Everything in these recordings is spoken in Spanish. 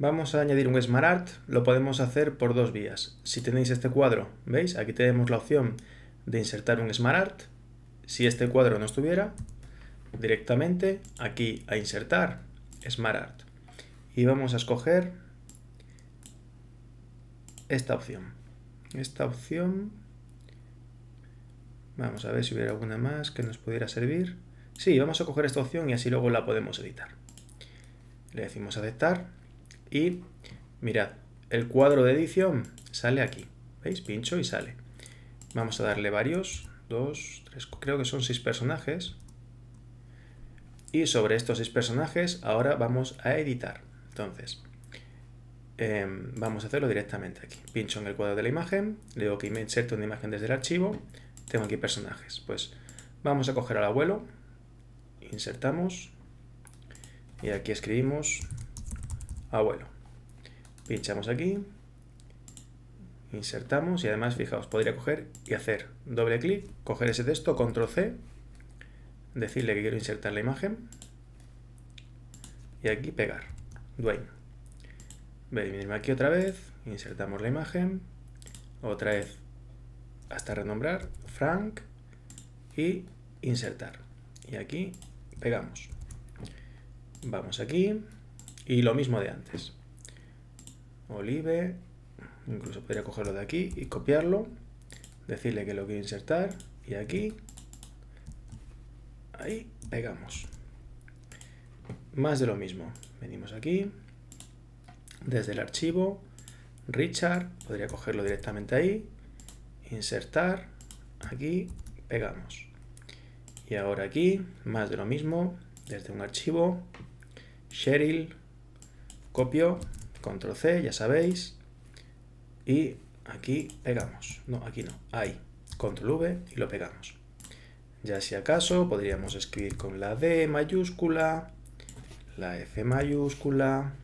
Vamos a añadir un SmartArt, lo podemos hacer por dos vías. Si tenéis este cuadro, ¿veis? Aquí tenemos la opción de insertar un SmartArt. Si este cuadro no estuviera, directamente aquí a insertar SmartArt. Y vamos a escoger esta opción. Esta opción... Vamos a ver si hubiera alguna más que nos pudiera servir. Sí, vamos a coger esta opción y así luego la podemos editar. Le decimos aceptar y mirad, el cuadro de edición sale aquí. ¿Veis? Pincho y sale. Vamos a darle varios. Dos, tres, creo que son seis personajes. Y sobre estos seis personajes ahora vamos a editar. Entonces, em, vamos a hacerlo directamente aquí. Pincho en el cuadro de la imagen, le digo que me inserto una imagen desde el archivo. Tengo aquí personajes. Pues vamos a coger al abuelo, insertamos y aquí escribimos abuelo. Ah, Pinchamos aquí, insertamos y además, fijaos, podría coger y hacer doble clic, coger ese texto, control C, decirle que quiero insertar la imagen y aquí pegar, Dwayne. a venirme aquí otra vez, insertamos la imagen, otra vez hasta renombrar, Frank y insertar. Y aquí pegamos. Vamos aquí, y lo mismo de antes. Olive, incluso podría cogerlo de aquí y copiarlo, decirle que lo quiero insertar y aquí, ahí, pegamos. Más de lo mismo. Venimos aquí, desde el archivo, Richard, podría cogerlo directamente ahí, insertar, aquí, pegamos. Y ahora aquí, más de lo mismo, desde un archivo, Cheryl Copio, control C, ya sabéis. Y aquí pegamos. No, aquí no, ahí. Control V y lo pegamos. Ya si acaso podríamos escribir con la D mayúscula, la F mayúscula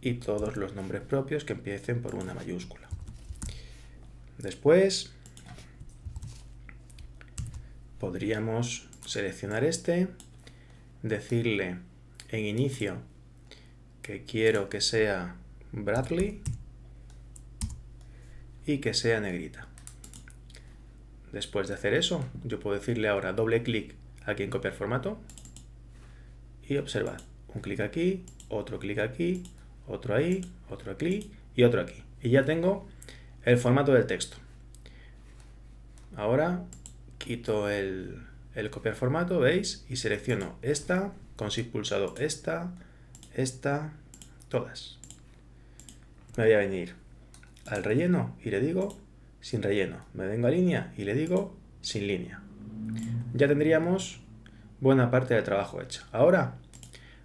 y todos los nombres propios que empiecen por una mayúscula. Después podríamos seleccionar este, decirle en inicio que quiero que sea Bradley y que sea negrita. Después de hacer eso, yo puedo decirle ahora doble clic aquí en copiar formato y observar un clic aquí, otro clic aquí, otro ahí, otro clic y otro aquí. Y ya tengo el formato del texto. Ahora quito el, el copiar formato, ¿veis? Y selecciono esta, con si pulsado esta, esta, todas. Me voy a venir al relleno y le digo sin relleno. Me vengo a línea y le digo sin línea. Ya tendríamos buena parte del trabajo hecho. Ahora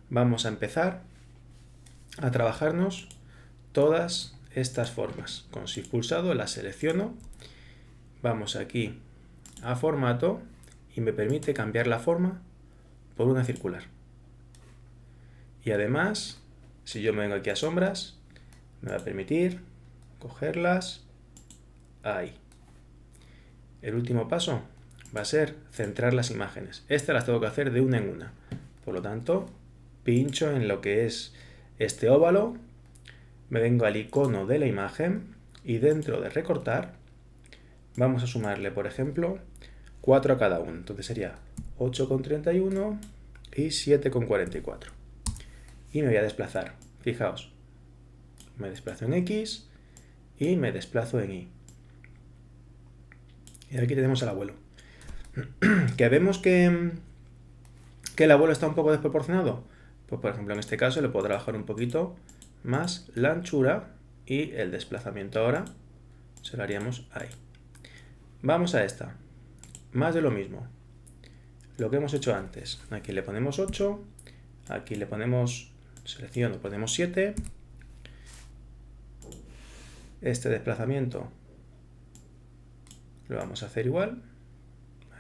vamos a empezar a trabajarnos todas estas formas. Con Shift pulsado las selecciono, vamos aquí a formato y me permite cambiar la forma por una circular. Y además, si yo me vengo aquí a sombras, me va a permitir cogerlas ahí. El último paso va a ser centrar las imágenes. Estas las tengo que hacer de una en una. Por lo tanto, pincho en lo que es este óvalo, me vengo al icono de la imagen y dentro de recortar vamos a sumarle, por ejemplo, 4 a cada uno. Entonces sería 8,31 y 7,44 y me voy a desplazar. Fijaos, me desplazo en X y me desplazo en Y. Y aquí tenemos al abuelo. que vemos que, que el abuelo está un poco desproporcionado. Pues por ejemplo en este caso le puedo trabajar un poquito más la anchura y el desplazamiento ahora se lo haríamos ahí. Vamos a esta. Más de lo mismo. Lo que hemos hecho antes. Aquí le ponemos 8, aquí le ponemos Selecciono, ponemos 7. Este desplazamiento lo vamos a hacer igual.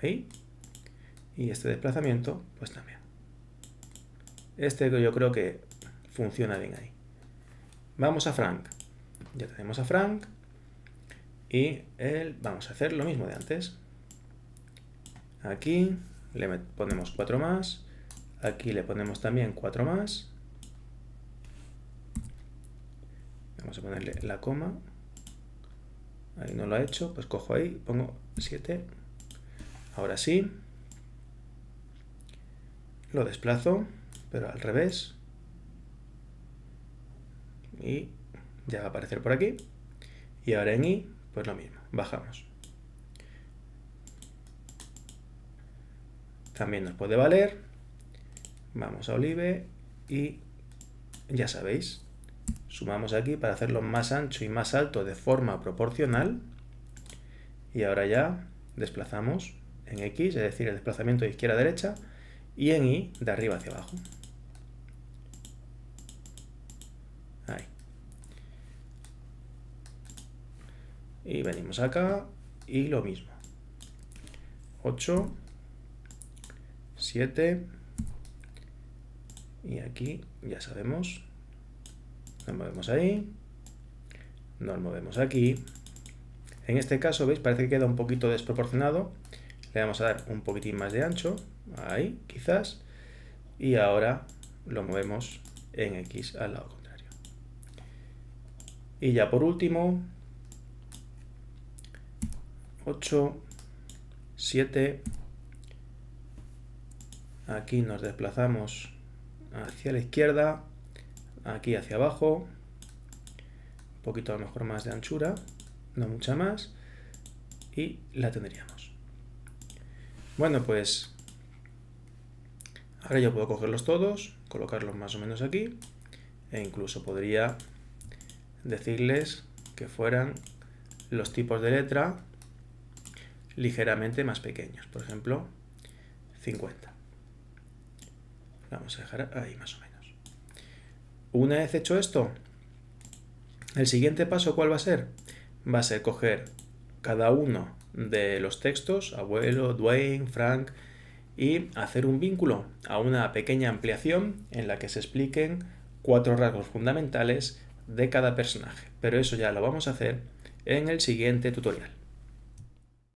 Ahí. Y este desplazamiento, pues también. Este yo creo que funciona bien ahí. Vamos a Frank. Ya tenemos a Frank. Y él, vamos a hacer lo mismo de antes. Aquí le ponemos 4 más. Aquí le ponemos también 4 más. vamos a ponerle la coma, ahí no lo ha hecho, pues cojo ahí, pongo 7, ahora sí, lo desplazo, pero al revés, y ya va a aparecer por aquí, y ahora en i, pues lo mismo, bajamos. También nos puede valer, vamos a Olive, y ya sabéis, Sumamos aquí para hacerlo más ancho y más alto de forma proporcional. Y ahora ya desplazamos en X, es decir, el desplazamiento de izquierda a derecha, y en Y de arriba hacia abajo. Ahí. Y venimos acá y lo mismo. 8, 7 y aquí ya sabemos nos movemos ahí. Nos movemos aquí. En este caso, ¿veis? Parece que queda un poquito desproporcionado. Le vamos a dar un poquitín más de ancho. Ahí, quizás. Y ahora lo movemos en X al lado contrario. Y ya por último, 8, 7. Aquí nos desplazamos hacia la izquierda aquí hacia abajo, un poquito a lo mejor más de anchura, no mucha más, y la tendríamos. Bueno, pues ahora yo puedo cogerlos todos, colocarlos más o menos aquí, e incluso podría decirles que fueran los tipos de letra ligeramente más pequeños, por ejemplo, 50. Vamos a dejar ahí más o menos. Una vez hecho esto, el siguiente paso, ¿cuál va a ser? Va a ser coger cada uno de los textos, abuelo, Dwayne, Frank, y hacer un vínculo a una pequeña ampliación en la que se expliquen cuatro rasgos fundamentales de cada personaje. Pero eso ya lo vamos a hacer en el siguiente tutorial.